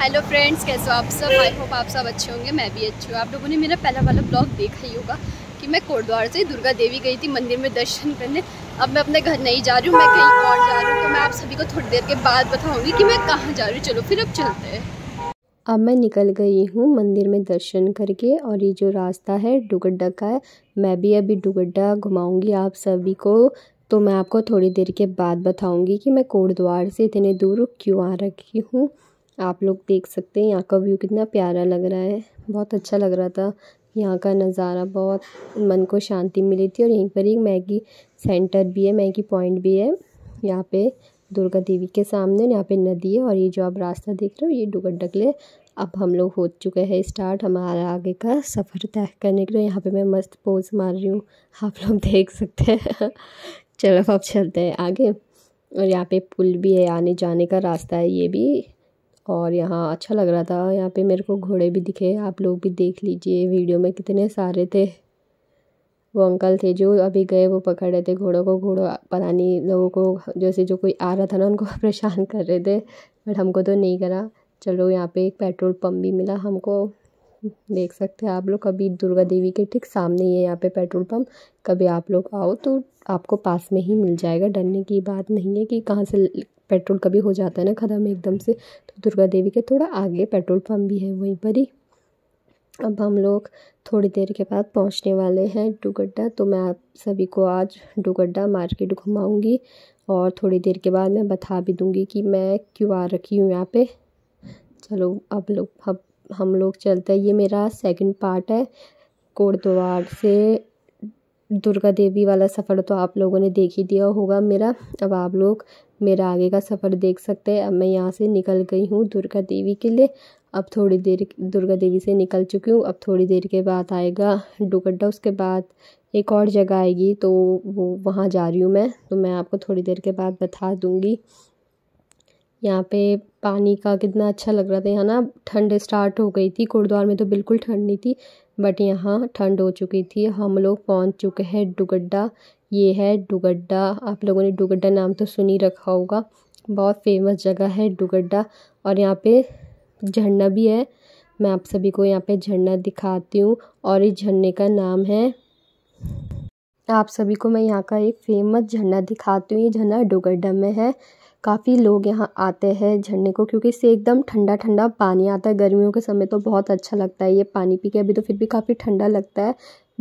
Hello friends कैसे हो आप सब आई होप आप सब अच्छे होंगे मैं भी अच्छी हूँ आप लोगों ने मेरा पहला वाला ब्लॉग देखा ही होगा कि मैं कोटद्वार से दुर्गा देवी गई थी मंदिर में दर्शन करने अब मैं अपने घर नहीं जा रही हूँ मैं कहीं और जा रही हूँ तो मैं आप सभी को थोड़ी देर के बाद बताऊँगी कि मैं कहाँ जा रही हूँ चलो फिर अब चलते हैं अब मैं निकल गई हूँ मंदिर में दर्शन करके और ये जो रास्ता है डुगड्डा का है मैं भी अभी डुगड्डा घुमाऊँगी आप सभी को तो मैं आपको थोड़ी देर के बाद बताऊँगी कि मैं कोटद्वार से इतने दूर क्यों आ रखी हूँ आप लोग देख सकते हैं यहाँ का व्यू कितना प्यारा लग रहा है बहुत अच्छा लग रहा था यहाँ का नज़ारा बहुत मन को शांति मिली थी और यहीं पर एक मैगी सेंटर भी है मैगी पॉइंट भी है यहाँ पे दुर्गा देवी के सामने यहाँ पे नदी है और ये जो आप रास्ता देख रहे हो ये डगले अब हम लोग हो चुके हैं स्टार्ट हमारा आगे का सफ़र तय करने के लिए यहाँ पे मैं मस्त पोज मार रही हूँ आप लोग देख सकते हैं चलो अब चलते हैं आगे और यहाँ पे पुल भी है आने जाने का रास्ता है ये भी और यहाँ अच्छा लग रहा था यहाँ पे मेरे को घोड़े भी दिखे आप लोग भी देख लीजिए वीडियो में कितने सारे थे वो अंकल थे जो अभी गए वो पकड़ रहे थे घोड़ों को घोड़ों पता नहीं लोगों को जैसे जो कोई आ रहा था ना उनको परेशान कर रहे थे बट हमको तो नहीं करा चलो यहाँ पे एक पेट्रोल पम्प भी मिला हमको देख सकते हैं आप लोग कभी दुर्गा देवी के ठीक सामने ही है यहाँ पे पेट्रोल पंप कभी आप लोग आओ तो आपको पास में ही मिल जाएगा डरने की बात नहीं है कि कहाँ से पेट्रोल कभी हो जाता है ना ख़त्म एकदम से तो दुर्गा देवी के थोड़ा आगे पेट्रोल पम्प भी है वहीं पर ही अब हम लोग थोड़ी देर के बाद पहुंचने वाले हैं डुगड्डा तो मैं आप सभी को आज डुगड्डा मार्केट घुमाऊंगी और थोड़ी देर के बाद मैं बता भी दूंगी कि मैं क्यों आ रखी हूँ यहाँ पे चलो अब लोग अब हम लोग चलते हैं ये मेरा सेकंड पार्ट है कोटद्वार से दुर्गा देवी वाला सफ़र तो आप लोगों ने देख ही दिया होगा मेरा अब आप लोग मेरा आगे का सफ़र देख सकते हैं अब मैं यहाँ से निकल गई हूँ दुर्गा देवी के लिए अब थोड़ी देर दुर्गा देवी से निकल चुकी हूँ अब थोड़ी देर के बाद आएगा डुगड्डा उसके बाद एक और जगह आएगी तो वो वहाँ जा रही हूँ मैं तो मैं आपको थोड़ी देर के बाद बता दूँगी यहाँ पे पानी का कितना अच्छा लग रहा था यहाँ ना ठंड स्टार्ट हो गई थी गुरुद्वार में तो बिल्कुल ठंड नहीं थी बट यहाँ ठंड हो चुकी थी हम लोग पहुँच चुके हैं डुगड्डा ये है डुगड्डा आप लोगों ने डुगड्डा नाम तो सुन ही रखा होगा बहुत फेमस जगह है डुगड्डा और यहाँ पे झरना भी है मैं आप सभी को यहाँ पे झरना दिखाती हूँ और इस झरने का नाम है आप सभी को मैं यहाँ का एक फेमस झरना दिखाती हूँ ये झरना डुगड्डा में है काफ़ी लोग यहाँ आते हैं झरने को क्योंकि इससे एकदम ठंडा ठंडा पानी आता है गर्मियों के समय तो बहुत अच्छा लगता है ये पानी पी के अभी तो फिर भी काफ़ी ठंडा लगता है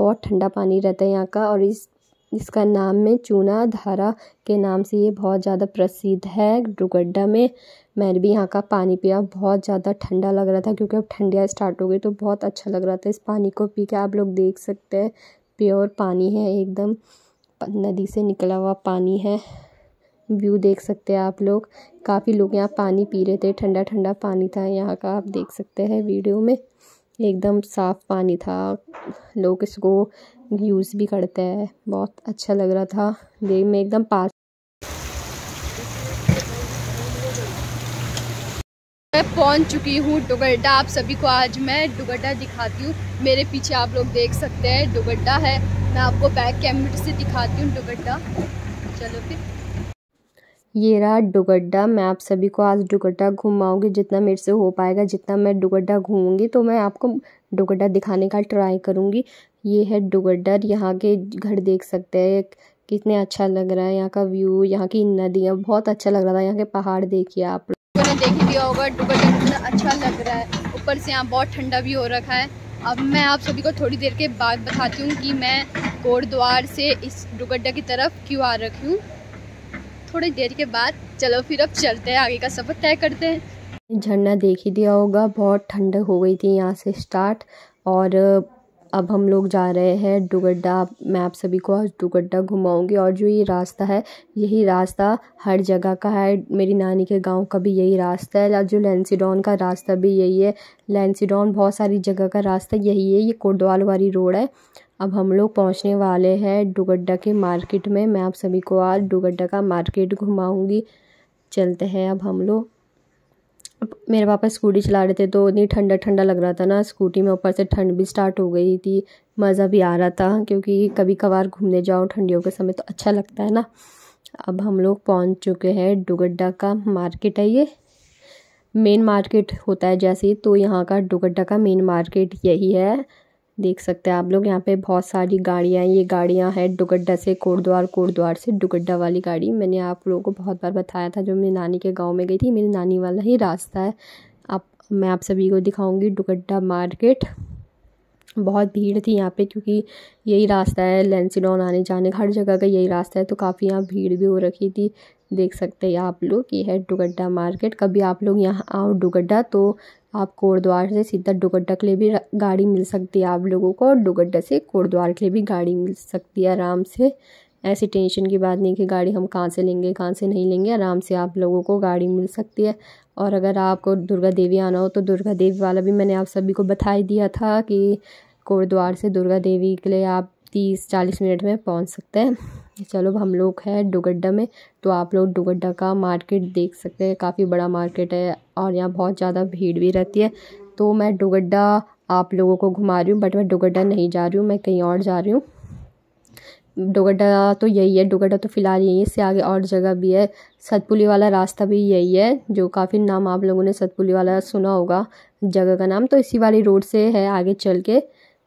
बहुत ठंडा पानी रहता है यहाँ का और इस जिसका नाम में चूना धारा के नाम से ये बहुत ज़्यादा प्रसिद्ध है डुगड्डा में मैंने भी यहाँ का पानी पिया बहुत ज़्यादा ठंडा लग रहा था क्योंकि अब ठंडिया स्टार्ट हो गई तो बहुत अच्छा लग रहा था इस पानी को पी के आप लोग देख सकते हैं प्योर पानी है एकदम नदी से निकला हुआ पानी है व्यू देख सकते हैं आप लोग काफ़ी लोग यहाँ पानी पी रहे थे ठंडा ठंडा पानी था यहाँ का आप देख सकते हैं वीडियो में एकदम साफ़ पानी था लोग इसको यूज़ भी करते हैं बहुत अच्छा लग रहा था देख मैं एकदम पास मैं पहुंच चुकी हूँ डुगड्डा आप सभी को आज मैं डुगड्डा दिखाती हूँ मेरे पीछे आप लोग देख सकते हैं डुगड्डा है मैं आपको बैक कैमरे से दिखाती हूँ डुगड्डा चलो फिर ये रहा डुगड्डा मैं आप सभी को आज डुगड्डा घुमाऊंगी जितना मेरे से हो पाएगा जितना मैं डुगड्डा घूमूंगी तो मैं आपको डुगड्डा दिखाने का ट्राई करूंगी ये है डुगड्डर यहाँ के घर देख सकते हैं कितने अच्छा लग रहा है यहाँ का व्यू यहाँ की नदियाँ बहुत अच्छा लग रहा था यहाँ के पहाड़ देखिए आप लोगों ने देख लिया होगा डुगडर कितना अच्छा लग रहा है ऊपर से यहाँ बहुत ठंडा भी हो रखा है अब मैं आप सभी को थोड़ी देर के बाद बताती हूँ कि मैं कोटद्वार से इस डुगड्डा की तरफ क्यों आ रखी हूँ थोड़ी देर के बाद चलो फिर अब चलते हैं आगे का सफ़र तय करते हैं झरना देख ही दिया होगा बहुत ठंड हो गई थी यहाँ से स्टार्ट और अब हम लोग जा रहे हैं डुगड्डा मैं आप सभी को आज डुगड्डा घुमाऊंगी और जो ये रास्ता है यही रास्ता हर जगह का है मेरी नानी के गांव का भी यही रास्ता है जो लैंसीडॉन का रास्ता भी यही है लैंसीडॉन बहुत सारी जगह का रास्ता यही है ये कोडवाल वाली रोड है अब हम लोग पहुँचने वाले हैं डुगड्डा के मार्केट में मैं आप सभी को आज डुगड्डा का मार्केट घुमाऊँगी चलते हैं अब हम लोग मेरे पापा स्कूटी चला रहे थे तो इतनी ठंडा ठंडा लग रहा था ना स्कूटी में ऊपर से ठंड भी स्टार्ट हो गई थी मज़ा भी आ रहा था क्योंकि कभी कभार घूमने जाओ ठंडियों के समय तो अच्छा लगता है ना अब हम लोग पहुंच चुके हैं डुगड्डा का मार्केट है ये मेन मार्केट होता है जैसे तो यहाँ का डुगड्डा का मेन मार्केट यही है देख सकते हैं आप लोग यहाँ पे बहुत सारी गाड़ियाँ हैं ये गाड़ियाँ हैं डुगड्डा से कोटद्वार कोटद्वार से डुगड्डा वाली गाड़ी मैंने आप लोगों को बहुत बार बताया था जो मेरी नानी के गांव में गई थी मेरी नानी वाला ही रास्ता है आप मैं आप सभी को दिखाऊंगी डुगड्डा मार्केट बहुत भीड़ थी यहाँ पे क्योंकि यही रास्ता है लेंसीडॉन आने जाने हर जगह का यही रास्ता है तो काफ़ी यहाँ भीड़ भी हो रखी थी देख सकते हैं आप लोग ये है डुगड्डा मार्केट कभी आप लोग यहाँ आओ डुगड्डा तो आप कोटद्वार से सीधा डुगड्डा के लिए भी गाड़ी मिल सकती है आप लोगों को और डुगड्डा से कोटद्वार के लिए भी गाड़ी मिल सकती है आराम से ऐसी टेंशन की बात नहीं कि गाड़ी हम कहाँ से लेंगे कहाँ से नहीं लेंगे आराम से आप लोगों को गाड़ी मिल सकती है और अगर आपको दुर्गा देवी आना हो तो दुर्गा देवी वाला भी मैंने आप सभी को बता दिया था कि कोटद्वार से दुर्गा देवी के लिए आप तीस चालीस मिनट में पहुँच सकते हैं चलो हम लोग हैं डोगड्डा में तो आप लोग डोगड्डा का मार्केट देख सकते हैं काफ़ी बड़ा मार्केट है और यहाँ बहुत ज़्यादा भीड़ भी रहती है तो मैं डोगड्डा आप लोगों को घुमा रही हूँ बट मैं डोगड्डा नहीं जा रही हूँ मैं कहीं और जा रही हूँ डोगड्डा तो यही है डोगड्डा तो फ़िलहाल यही है इससे आगे और जगह भी है सतपुली वाला रास्ता भी यही है जो काफ़ी नाम आप लोगों ने सतपुली वाला सुना होगा जगह का नाम तो इसी वाली रोड से है आगे चल के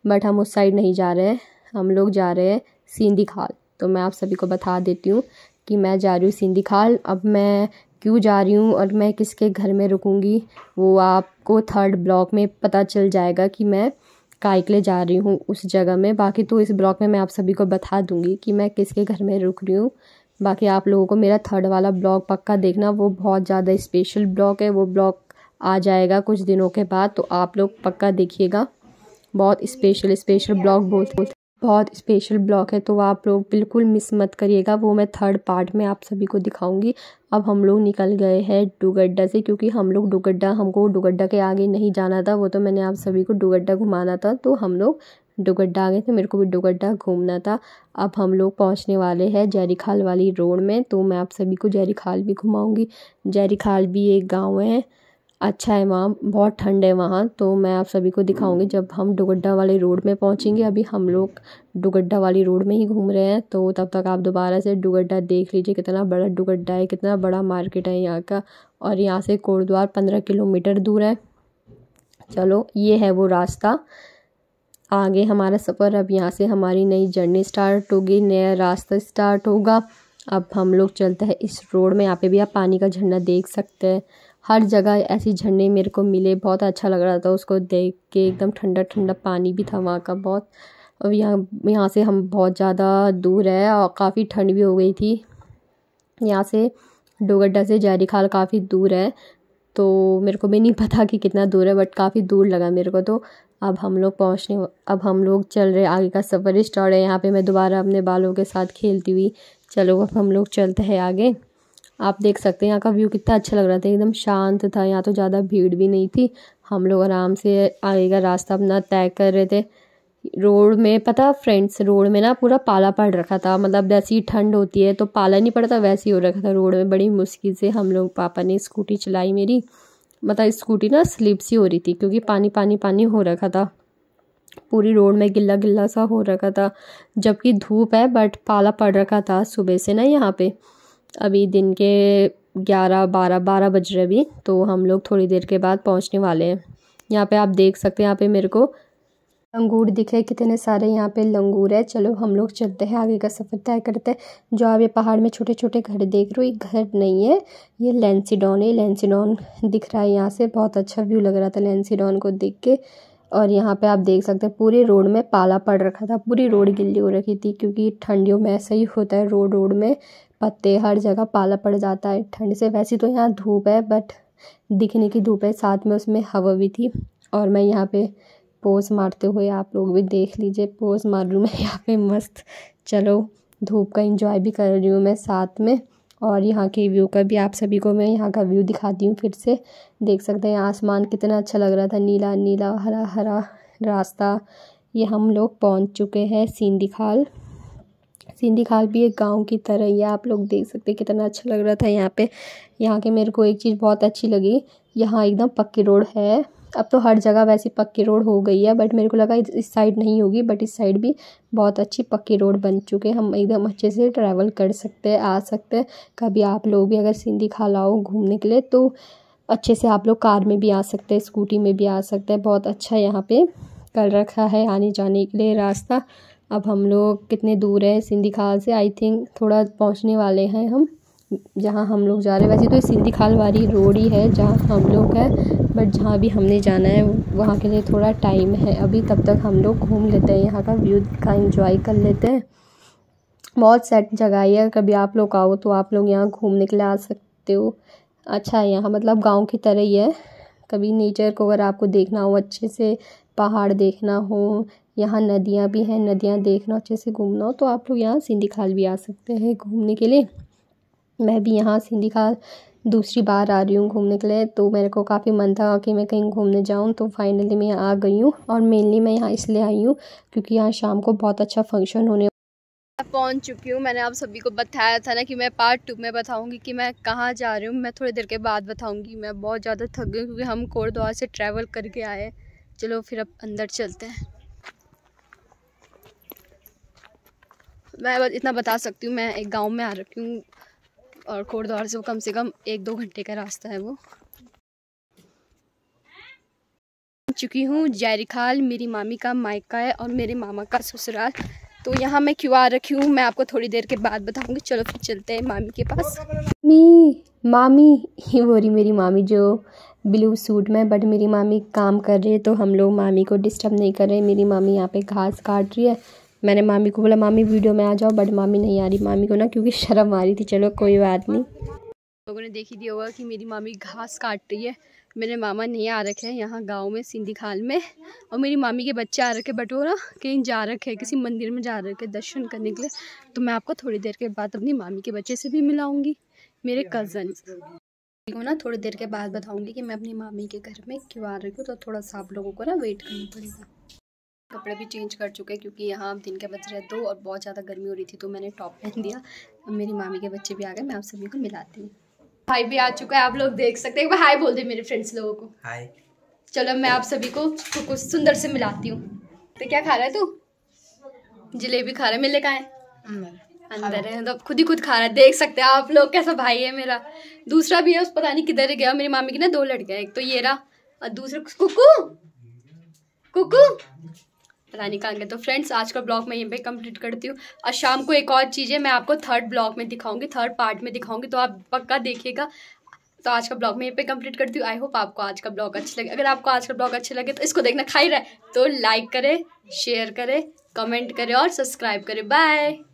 बट हम उस साइड नहीं जा रहे हैं हम लोग जा रहे हैं सिंधी खाल तो मैं आप सभी को बता देती हूँ कि मैं जा रही हूँ सिंधी खाल अब मैं क्यों जा रही हूँ और मैं किसके घर में रुकूँगी वो आपको थर्ड ब्लॉक में पता चल जाएगा कि मैं काय के लिए जा रही हूँ उस जगह में बाकी तो इस ब्लॉक में मैं आप सभी को बता दूँगी कि मैं किसके घर में रुक रही हूँ बाकी आप लोगों को मेरा थर्ड वाला ब्लॉग पक्का देखना वो बहुत ज़्यादा स्पेशल ब्लॉग है वो ब्लॉग आ जाएगा कुछ दिनों के बाद तो आप लोग पक्का देखिएगा बहुत स्पेशल स्पेशल ब्लॉग बोलते बहुत स्पेशल ब्लॉग है तो आप लोग बिल्कुल मिस मत करिएगा वो मैं थर्ड पार्ट में आप सभी को दिखाऊंगी अब हम लोग निकल गए हैं डुगड्डा से क्योंकि हम लोग डुगड्डा हमको डुगड्डा के आगे नहीं जाना था वो तो मैंने आप सभी को डुगड्डा घुमाना था तो हम लोग डुगड्डा आ गए थे मेरे को भी डुगड्डा घूमना था अब हम लोग पहुँचने वाले हैं जैरीखाल वाली रोड में तो मैं आप सभी को जैरीखाल भी घुमाऊँगी जैरीखाल भी एक गाँव है अच्छा है वहाँ बहुत ठंड है वहाँ तो मैं आप सभी को दिखाऊंगी हम्म। जब हम डुगड्डा वाले रोड में पहुँचेंगे अभी हम लोग डुगड्डा वाली रोड में ही घूम रहे हैं तो तब तक आप दोबारा से डुगड्डा देख लीजिए कितना बड़ा डुगड्डा है कितना बड़ा मार्केट है यहाँ का और यहाँ से कोटद्वार पंद्रह किलोमीटर दूर है चलो ये है वो रास्ता आगे हमारा सफ़र अब यहाँ से हमारी नई जर्नी स्टार्ट होगी नया रास्ता स्टार्ट होगा अब हम लोग चलते हैं इस रोड में यहाँ पे भी आप पानी का झरना देख सकते हैं हर जगह ऐसी झरने मेरे को मिले बहुत अच्छा लग रहा था उसको देख के एकदम ठंडा ठंडा पानी भी था वहाँ का बहुत और यहाँ यहाँ से हम बहुत ज़्यादा दूर है और काफ़ी ठंड भी हो गई थी यहाँ से डोगड्डा से जारी खाल काफ़ी दूर है तो मेरे को भी नहीं पता कि कितना दूर है बट काफ़ी दूर लगा मेरे को तो अब हम लोग पहुँचने अब हम लोग चल रहे आगे का सफ़र स्टार्ट है यहाँ पे मैं दोबारा अपने बालों के साथ खेलती हुई चलो अब हम लोग चलते हैं आगे आप देख सकते हैं यहाँ का व्यू कितना अच्छा लग रहा था एकदम शांत था यहाँ तो ज़्यादा भीड़ भी नहीं थी हम लोग आराम से आगे का रास्ता अपना तय कर रहे थे रोड में पता फ्रेंड्स रोड में ना पूरा पाला पड़ रखा था मतलब ही ठंड होती है तो पाला नहीं पड़ता वैसे ही हो रखा था रोड में बड़ी मुश्किल से हम लोग पापा ने स्कूटी चलाई मेरी मतलब स्कूटी ना स्लिप सी हो रही थी क्योंकि पानी पानी पानी हो रखा था पूरी रोड में गिल्ला गिल्ला सा हो रखा था जबकि धूप है बट पाला पड़ रखा था सुबह से ना यहाँ पे अभी दिन के ग्यारह बारह बारह बज रहे अभी तो हम लोग थोड़ी देर के बाद पहुंचने वाले हैं यहाँ पे आप देख सकते हैं यहाँ पे मेरे को अंगूर दिख रहे कितने सारे यहाँ पे लंगूर है चलो हम लोग चलते हैं आगे का सफ़र तय करते हैं जो आप ये पहाड़ में छोटे छोटे घर देख रहे हो ये घर नहीं है ये लेंसीडॉन है लेंसीडॉन दिख रहा है यहाँ से बहुत अच्छा व्यू लग रहा था लेंसीडॉन को देख के और यहाँ पे आप देख सकते हैं पूरे रोड में पाला पड़ रखा था पूरी रोड गिल्ली हो रखी थी क्योंकि ठंडियों में ऐसा ही होता है रोड रोड में पत्ते हर जगह पाला पड़ जाता है ठंड से वैसे तो यहाँ धूप है बट दिखने की धूप है साथ में उसमें हवा भी थी और मैं यहाँ पे पोज मारते हुए आप लोग भी देख लीजिए पोज मार रही हूँ मैं यहाँ पे मस्त चलो धूप का इंजॉय भी कर रही हूँ मैं साथ में और यहाँ के व्यू का भी आप सभी को मैं यहाँ का व्यू दिखाती हूँ फिर से देख सकते हैं आसमान कितना अच्छा लग रहा था नीला नीला हरा हरा रास्ता ये हम लोग पहुँच चुके हैं सीन दिखाल सिंधी खाल भी एक गांव की तरह ही है आप लोग देख सकते हैं कितना अच्छा लग रहा था यहाँ पे यहाँ के मेरे को एक चीज़ बहुत अच्छी लगी यहाँ एकदम पक्की रोड है अब तो हर जगह वैसी पक्की रोड हो गई है बट मेरे को लगा इस साइड नहीं होगी बट इस साइड भी बहुत अच्छी पक्की रोड बन चुके हैं हम एकदम अच्छे से ट्रैवल कर सकते हैं आ सकते हैं कभी आप लोग भी अगर सिंधी खाल आओ घूमने के लिए तो अच्छे से आप लोग कार में भी आ सकते हैं स्कूटी में भी आ सकते हैं बहुत अच्छा यहाँ पे कर रखा है आने जाने के लिए रास्ता अब हम लोग कितने दूर है सिंधी खाल से आई थिंक थोड़ा पहुंचने वाले हैं हम जहाँ हम लोग जा रहे हैं वैसे तो ये सिंधी खाल वाली रोड ही है जहाँ हम लोग हैं बट जहाँ भी हमने जाना है वहाँ के लिए थोड़ा टाइम है अभी तब तक हम लोग घूम लेते हैं यहाँ का व्यू का इंजॉय कर लेते हैं बहुत सेट जगह है कभी आप लोग आओ तो आप लोग यहाँ घूमने के लिए आ सकते हो अच्छा है यहाँ मतलब गाँव की तरह ही है कभी नेचर को अगर आपको देखना हो अच्छे से पहाड़ देखना हो यहाँ नदियाँ भी हैं नदियाँ देखना अच्छे से घूमना हो तो आप लोग यहाँ सिंधी खाल भी आ सकते हैं घूमने के लिए मैं भी यहाँ सिंधी खाल दूसरी बार आ रही हूँ घूमने के लिए तो मेरे को काफ़ी मन था कि मैं कहीं घूमने जाऊँ तो फाइनली मैं यहाँ आ गई हूँ और मेनली मैं यहाँ इसलिए आई हूँ क्योंकि यहाँ शाम को बहुत अच्छा फंक्शन होने पहुंच चुकी हूँ मैंने आप सभी को बताया था ना कि मैं पार्ट टू में बताऊंगी कि मैं कहाँ जा रही हूँ मैं थोड़ी देर के बाद बताऊंगी मैं बहुत ज़्यादा थक गई क्योंकि हम कोरद्वार से ट्रैवल करके आए चलो फिर अब अंदर चलते हैं मैं बस इतना बता सकती हूँ मैं एक गांव में आ रखी हूँ और खोरद्वार से वो कम से कम एक दो घंटे का रास्ता है वो चुकी हूँ जयरिखाल मेरी मामी का मायका है और मेरे मामा का ससुराल तो यहाँ मैं क्यों आ रखी हूँ मैं आपको थोड़ी देर के बाद बताऊँगी चलो फिर चलते हैं मामी के पास मी मामी ही हो रही मेरी मामी जो ब्लू सूट में बट मेरी मामी काम कर रही है तो हम लोग मामी को डिस्टर्ब नहीं कर रहे मेरी मामी यहाँ पे घास काट रही है मैंने मामी को बोला मामी वीडियो में आ जाओ बट मामी नहीं आ रही मामी को ना क्योंकि शर्म आ रही थी चलो कोई बात नहीं लोगों ने देख ही दिया होगा कि मेरी मामी घास काट रही है मेरे मामा नहीं आ रखे हैं यहाँ गांव में सिंधी खाल में और मेरी मामी के बच्चे आ रखे बट वो ना कहीं जा रखे किसी मंदिर में जा रखे दर्शन करने के लिए तो मैं आपको थोड़ी देर के बाद अपनी मामी के बच्चे से भी मिलाऊंगी मेरे कज़न को ना थोड़ी देर के बाद बताऊंगी कि मैं अपनी मामी के घर में क्यों आ रही हूँ तो थोड़ा सा आप लोगों को ना वेट करना पड़ेगा कपड़े भी चेंज कर चुके हैं क्योंकि यहाँ दिन के बज रहे दो और बहुत ज़्यादा गर्मी हो रही थी तो मैंने टॉप पहन दिया अब मेरी मामी के बच्चे भी आ गए मैं आप सभी को मिलाती हूँ हाई भी आ चुका है आप लोग देख सकते हैं हाई बोल दे मेरे फ्रेंड्स लोगों को हाय चलो मैं आप सभी को कुछ सुंदर से मिलाती हूँ तो क्या खा रहा है तू जलेबी खा रहा है मिले का है अंदर है तो खुद ही खुद खा रहा है देख सकते हैं आप लोग कैसा भाई है मेरा दूसरा भी है उस पता नहीं किधर गया मेरी मामी की ना दो लड़के एक तो ये रहा और दूसरा कुकू कुकू बताने का अंग तो फ्रेंड्स आज का ब्लॉग मैं यहीं पे कंप्लीट करती हूँ और शाम को एक और चीज़ है मैं आपको थर्ड ब्लॉग में दिखाऊंगी थर्ड पार्ट में दिखाऊंगी तो आप पक्का देखिएगा तो आज का ब्लॉग मैं यहीं पे कंप्लीट करती हूँ आई होप आपको आज का ब्लॉग अच्छा लगे अगर आपको आज का ब्लॉग अच्छा लगे तो इसको देखना खाई रहे रहा है तो लाइक करें शेयर करें कमेंट करें और सब्सक्राइब करें बाय